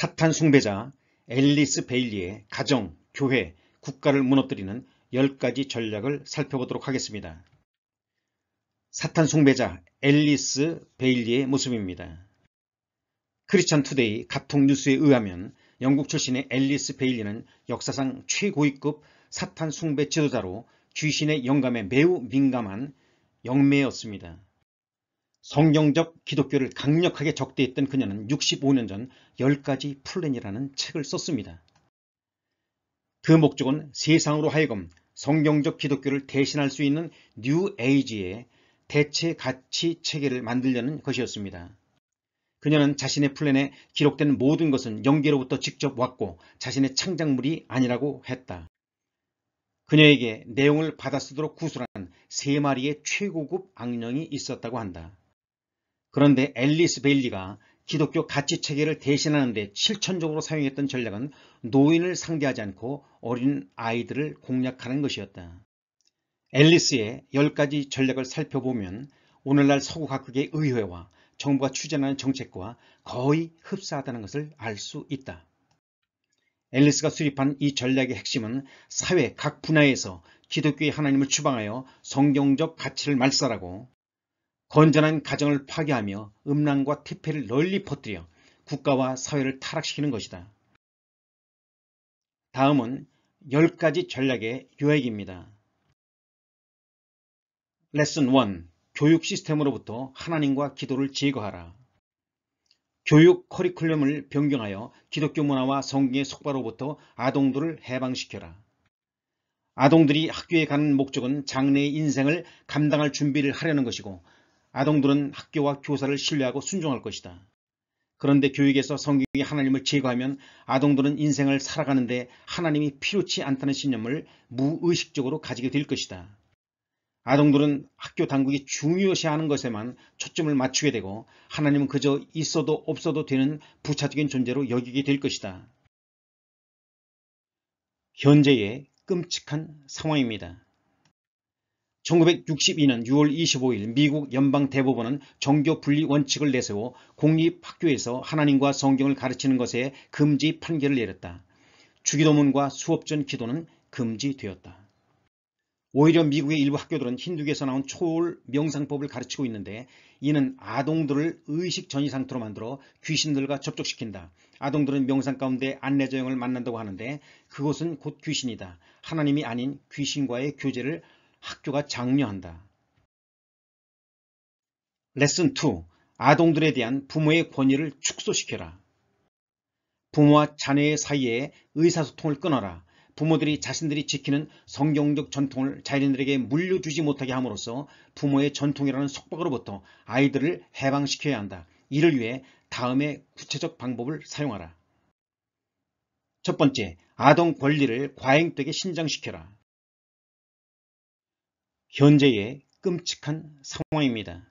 사탄 숭배자 앨리스 베일리의 가정, 교회, 국가를 무너뜨리는 10가지 전략을 살펴보도록 하겠습니다. 사탄 숭배자 앨리스 베일리의 모습입니다. 크리스천 투데이 가통 뉴스에 의하면 영국 출신의 앨리스 베일리는 역사상 최고위급 사탄 숭배 지도자로 귀신의 영감에 매우 민감한 영매였습니다. 성경적 기독교를 강력하게 적대했던 그녀는 65년 전 10가지 플랜이라는 책을 썼습니다. 그 목적은 세상으로 하여금 성경적 기독교를 대신할 수 있는 뉴 에이지의 대체 가치 체계를 만들려는 것이었습니다. 그녀는 자신의 플랜에 기록된 모든 것은 영계로부터 직접 왔고 자신의 창작물이 아니라고 했다. 그녀에게 내용을 받아쓰도록 구술한 세 마리의 최고급 악령이 있었다고 한다. 그런데 앨리스 베일리가 기독교 가치체계를 대신하는 데 실천적으로 사용했던 전략은 노인을 상대하지 않고 어린 아이들을 공략하는 것이었다. 앨리스의 10가지 전략을 살펴보면 오늘날 서구 각국의 의회와 정부가 추진하는 정책과 거의 흡사하다는 것을 알 수 있다. 앨리스가 수립한 이 전략의 핵심은 사회 각 분야에서 기독교의 하나님을 추방하여 성경적 가치를 말살하고 건전한 가정을 파괴하며 음란과 티폐를 널리 퍼뜨려 국가와 사회를 타락시키는 것이다. 다음은 10가지 전략의 요약입니다. 레슨 1. 교육 시스템으로부터 하나님과 기도를 제거하라. 교육 커리큘럼을 변경하여 기독교 문화와 성경의 속바로부터 아동들을 해방시켜라. 아동들이 학교에 가는 목적은 장래의 인생을 감당할 준비를 하려는 것이고 아동들은 학교와 교사를 신뢰하고 순종할 것이다. 그런데 교육에서 성경이 하나님을 제거하면 아동들은 인생을 살아가는데 하나님이 필요치 않다는 신념을 무의식적으로 가지게 될 것이다. 아동들은 학교 당국이 중요시하는 것에만 초점을 맞추게 되고 하나님은 그저 있어도 없어도 되는 부차적인 존재로 여기게 될 것이다. 현재의 끔찍한 상황입니다. 1962년 6월 25일 미국 연방대법원은 종교분리원칙을 내세워 공립학교에서 하나님과 성경을 가르치는 것에 금지 판결을 내렸다. 주기도문과 수업 전 기도는 금지되었다. 오히려 미국의 일부 학교들은 힌두교에서 나온 초월 명상법을 가르치고 있는데 이는 아동들을 의식 전이 상태로 만들어 귀신들과 접촉시킨다. 아동들은 명상 가운데 안내자형을 만난다고 하는데 그것은 곧 귀신이다. 하나님이 아닌 귀신과의 교제를 학교가 장려한다. 레슨 2. 아동들에 대한 부모의 권위를 축소시켜라. 부모와 자녀의 사이에 의사소통을 끊어라. 부모들이 자신들이 지키는 성경적 전통을 자녀들에게 물려주지 못하게 함으로써 부모의 전통이라는 속박으로부터 아이들을 해방시켜야 한다. 이를 위해 다음에 구체적 방법을 사용하라. 첫 번째, 아동 권리를 과잉되게 신장시켜라. 현재의 끔찍한 상황입니다.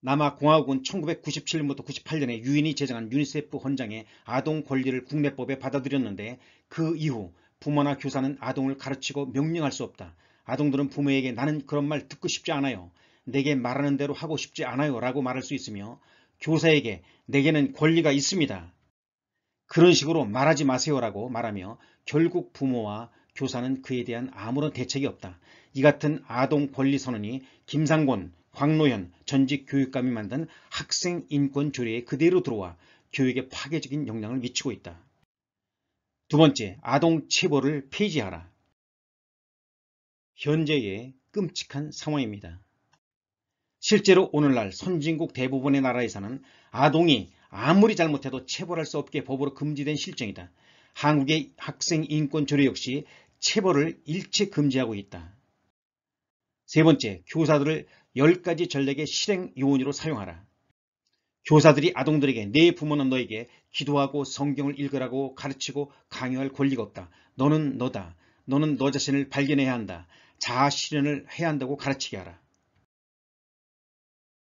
남아공화국은 1997년부터 98년에 유인이 제정한 유니세프 헌장에 아동 권리를 국내법에 받아들였는데 그 이후 부모나 교사는 아동을 가르치고 명령할 수 없다. 아동들은 부모에게 나는 그런 말 듣고 싶지 않아요. 내게 말하는 대로 하고 싶지 않아요 라고 말할 수 있으며 교사에게 내게는 권리가 있습니다. 그런 식으로 말하지 마세요 라고 말하며 결국 부모와 교사는 그에 대한 아무런 대책이 없다. 이 같은 아동 권리 선언이 김상곤, 광노현 전직 교육감이 만든 학생 인권 조례에 그대로 들어와 교육에 파괴적인 영향을 미치고 있다. 두 번째, 아동 체벌을 폐지하라. 현재의 끔찍한 상황입니다. 실제로 오늘날 선진국 대부분의 나라에서는 아동이 아무리 잘못해도 체벌할 수 없게 법으로 금지된 실정이다. 한국의 학생 인권 조례 역시 체벌을 일체 금지하고 있다. 세 번째, 교사들을 10가지 전략의 실행 요원으로 사용하라. 교사들이 아동들에게 내 네 부모는 너에게 기도하고 성경을 읽으라고 가르치고 강요할 권리가 없다. 너는 너다. 너는 너 자신을 발견해야 한다. 자아 실현을 해야 한다고 가르치게 하라.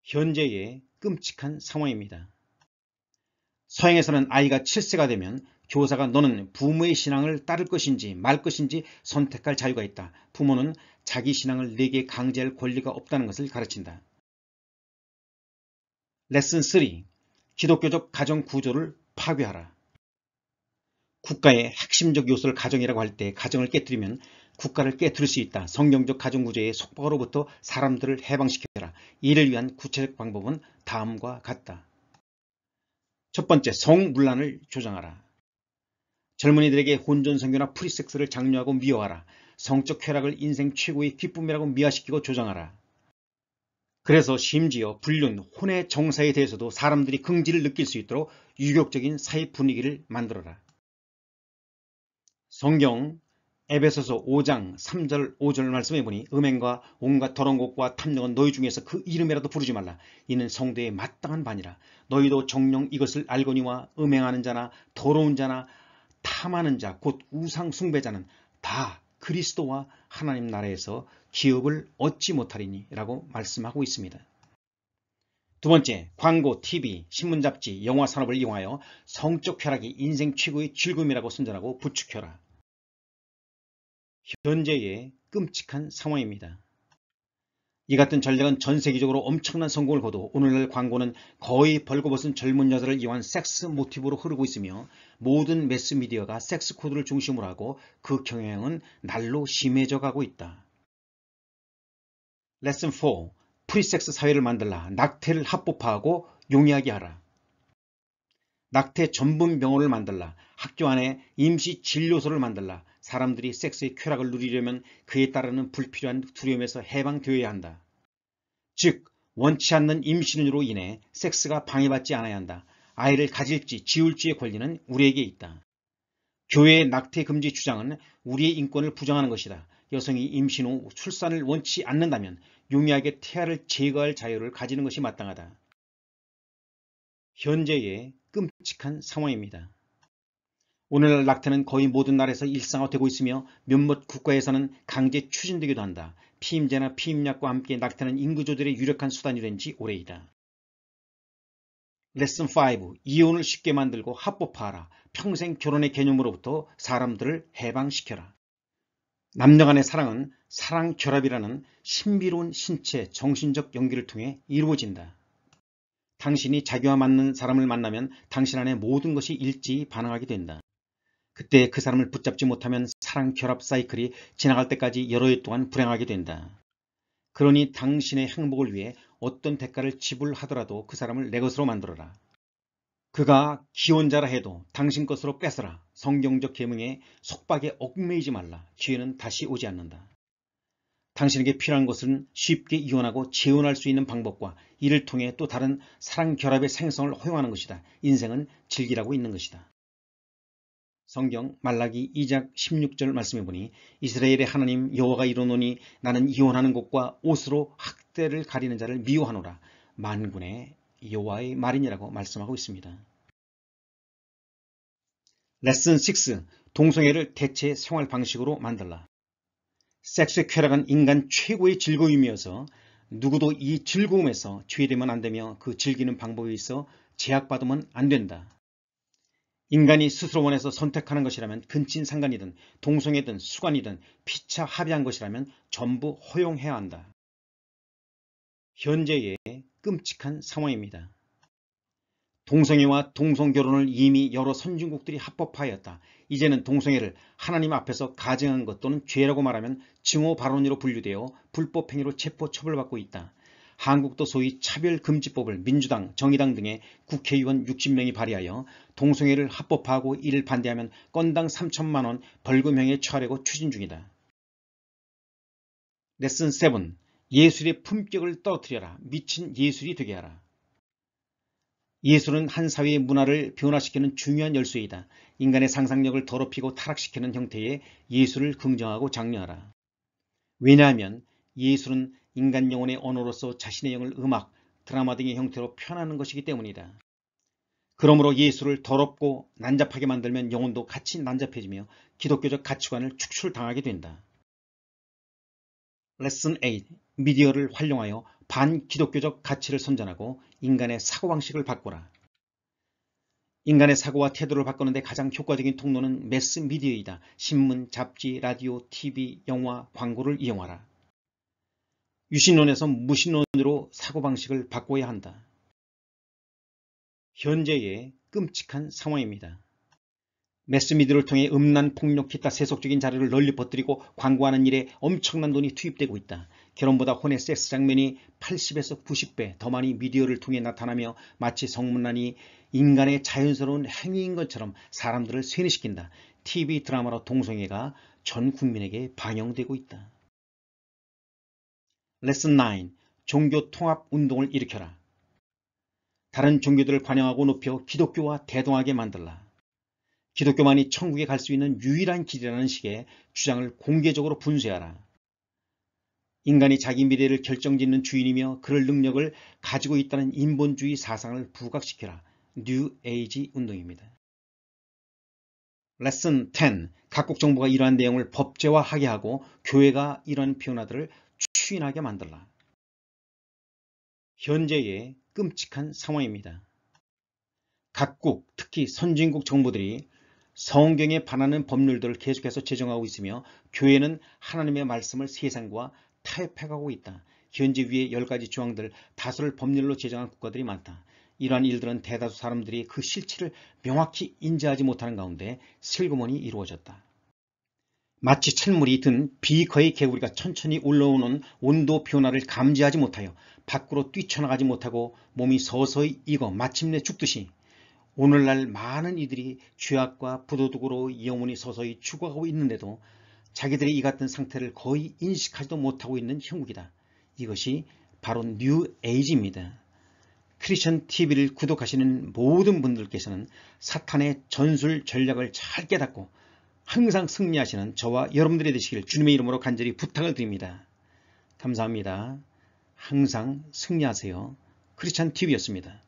현재의 끔찍한 상황입니다. 서양에서는 아이가 7세가 되면 교사가 너는 부모의 신앙을 따를 것인지 말 것인지 선택할 자유가 있다. 부모는 자기 신앙을 내게 강제할 권리가 없다는 것을 가르친다. 레슨 3. 기독교적 가정 구조를 파괴하라. 국가의 핵심적 요소를 가정이라고 할 때 가정을 깨뜨리면 국가를 깨뜨릴 수 있다. 성경적 가정구조의 속박으로부터 사람들을 해방시켜라. 이를 위한 구체적 방법은 다음과 같다. 첫 번째, 성문란을 조장하라. 젊은이들에게 혼전 성교나 프리섹스를 장려하고 미워하라. 성적 쾌락을 인생 최고의 기쁨이라고 미화시키고 조장하라. 그래서 심지어 불륜, 혼의 정사에 대해서도 사람들이 긍지를 느낄 수 있도록 유격적인 사회 분위기를 만들어라. 성경 에베소서 5장 3절 5절 말씀해 보니 음행과 온갖 더러운 것과 탐욕은 너희 중에서 그 이름이라도 부르지 말라. 이는 성도의 마땅한 반이라. 너희도 정령 이것을 알거니와 음행하는 자나 더러운 자나 탐하는 자곧 우상 숭배자는 다 그리스도와 하나님 나라에서 기업을 얻지 못하리니라고 말씀하고 있습니다. 두 번째, 광고, TV, 신문 잡지, 영화 산업을 이용하여 성적 쾌락이 인생 최고의 즐거움이라고 선전하고 부축해라. 현재의 끔찍한 상황입니다. 이 같은 전략은 전 세계적으로 엄청난 성공을 거두 오늘날 광고는 거의 벌거벗은 젊은 여자를 이용한 섹스 모티브로 흐르고 있으며 모든 매스미디어가 섹스 코드를 중심으로 하고 그 경향은 날로 심해져 가고 있다. 레슨 4. 프리섹스 사회를 만들라. 낙태를 합법화하고 용이하게 하라. 낙태 전문 병원을 만들라. 학교 안에 임시 진료소를 만들라. 사람들이 섹스의 쾌락을 누리려면 그에 따르는 불필요한 두려움에서 해방되어야 한다. 즉, 원치 않는 임신으로 인해 섹스가 방해받지 않아야 한다. 아이를 가질지 지울지의 권리는 우리에게 있다. 교회의 낙태 금지 주장은 우리의 인권을 부정하는 것이다. 여성이 임신 후 출산을 원치 않는다면 용이하게 태아를 제거할 자유를 가지는 것이 마땅하다. 현재의 끔찍한 상황입니다. 오늘날 낙태는 거의 모든 나라에서 일상화되고 있으며 몇몇 국가에서는 강제 추진되기도 한다. 피임제나 피임약과 함께 낙태는 인구 조절의 유력한 수단이 된 지 오래이다. 레슨 5. 이혼을 쉽게 만들고 합법화하라. 평생 결혼의 개념으로부터 사람들을 해방시켜라. 남녀 간의 사랑은 사랑 결합이라는 신비로운 신체, 정신적 연기를 통해 이루어진다. 당신이 자기와 맞는 사람을 만나면 당신 안에 모든 것이 일제 반응하게 된다. 그때 그 사람을 붙잡지 못하면 사랑 결합 사이클이 지나갈 때까지 여러 해 동안 불행하게 된다. 그러니 당신의 행복을 위해 어떤 대가를 지불하더라도 그 사람을 내 것으로 만들어라. 그가 기혼자라 해도 당신 것으로 뺏어라. 성경적 계명에 속박에 얽매이지 말라. 기회는 다시 오지 않는다. 당신에게 필요한 것은 쉽게 이혼하고 재혼할 수 있는 방법과 이를 통해 또 다른 사랑 결합의 생성을 허용하는 것이다. 인생은 즐기라고 있는 것이다. 성경 말라기 2장 16절 말씀해 보니 이스라엘의 하나님 여호와가 이르노니 나는 이혼하는 것과 옷으로 학대를 가리는 자를 미워하노라 만군의 여호와의 말이니라고 말씀하고 있습니다. 레슨 6. 동성애를 대체 생활 방식으로 만들라. 섹스의 쾌락은 인간 최고의 즐거움이어서 누구도 이 즐거움에서 죄되면 안되며 그 즐기는 방법에 있어 제약받으면 안된다. 인간이 스스로 원해서 선택하는 것이라면 근친상간이든 동성애든 수간이든 피차 합의한 것이라면 전부 허용해야 한다. 현재의 끔찍한 상황입니다. 동성애와 동성결혼을 이미 여러 선진국들이 합법화하였다. 이제는 동성애를 하나님 앞에서 가증한 것 또는 죄라고 말하면 증오 발언으로 분류되어 불법행위로 체포 처벌받고 있다. 한국도 소위 차별금지법을 민주당, 정의당 등의 국회의원 60명이 발의하여 동성애를 합법화하고 이를 반대하면 건당 3천만원 벌금형에 처하려고 추진 중이다. 레슨 7. 예술의 품격을 떨어뜨려라. 미친 예술이 되게 하라. 예술은 한 사회의 문화를 변화시키는 중요한 열쇠이다. 인간의 상상력을 더럽히고 타락시키는 형태의 예술을 긍정하고 장려하라. 왜냐하면 예술은 인간 영혼의 언어로서 자신의 영을 음악, 드라마 등의 형태로 표현하는 것이기 때문이다. 그러므로 예수를 더럽고 난잡하게 만들면 영혼도 같이 난잡해지며 기독교적 가치관을 축출당하게 된다. 레슨 8. 미디어를 활용하여 반기독교적 가치를 선전하고 인간의 사고방식을 바꾸라. 인간의 사고와 태도를 바꾸는데 가장 효과적인 통로는 매스미디어이다. 신문, 잡지, 라디오, TV, 영화, 광고를 이용하라. 유신론에서 무신론으로 사고방식을 바꿔야 한다. 현재의 끔찍한 상황입니다. 매스미디어를 통해 음란, 폭력, 기타 세속적인 자료를 널리 퍼뜨리고 광고하는 일에 엄청난 돈이 투입되고 있다. 결혼보다 혼의 섹스 장면이 80에서 90배 더 많이 미디어를 통해 나타나며 마치 성문란이 인간의 자연스러운 행위인 것처럼 사람들을 세뇌시킨다. TV 드라마로 동성애가 전 국민에게 반영되고 있다. 레슨 9. 종교 통합 운동을 일으켜라. 다른 종교들을 관영하고 높여 기독교와 대동하게 만들라. 기독교만이 천국에 갈 수 있는 유일한 길이라는 식의 주장을 공개적으로 분쇄하라. 인간이 자기 미래를 결정짓는 주인이며 그럴 능력을 가지고 있다는 인본주의 사상을 부각시켜라. 뉴 에이지 운동입니다. 레슨 10. 각국 정부가 이러한 내용을 법제화하게 하고 교회가 이러한 변화들을 추인하게 만들라. 현재의 끔찍한 상황입니다. 각국, 특히 선진국 정부들이 성경에 반하는 법률들을 계속해서 제정하고 있으며 교회는 하나님의 말씀을 세상과 타협해가고 있다. 현재 위에 10가지 조항들 다수를 법률로 제정한 국가들이 많다. 이러한 일들은 대다수 사람들이 그 실체를 명확히 인지하지 못하는 가운데 슬그머니 이루어졌다. 마치 찬물이 든비커의 개구리가 천천히 올라오는 온도 변화를 감지하지 못하여 밖으로 뛰쳐나가지 못하고 몸이 서서히 익어 마침내 죽듯이 오늘날 많은 이들이 죄악과 부도둑으로영혼이 서서히 죽어가고 있는데도 자기들이 이 같은 상태를 거의 인식하지도 못하고 있는 형국이다. 이것이 바로 뉴 에이지입니다. 크리스천 TV를 구독하시는 모든 분들께서는 사탄의 전술 전략을 잘 깨닫고 항상 승리하시는 저와 여러분들이 되시길 주님의 이름으로 간절히 부탁을 드립니다. 감사합니다. 항상 승리하세요. 크리스찬 TV였습니다.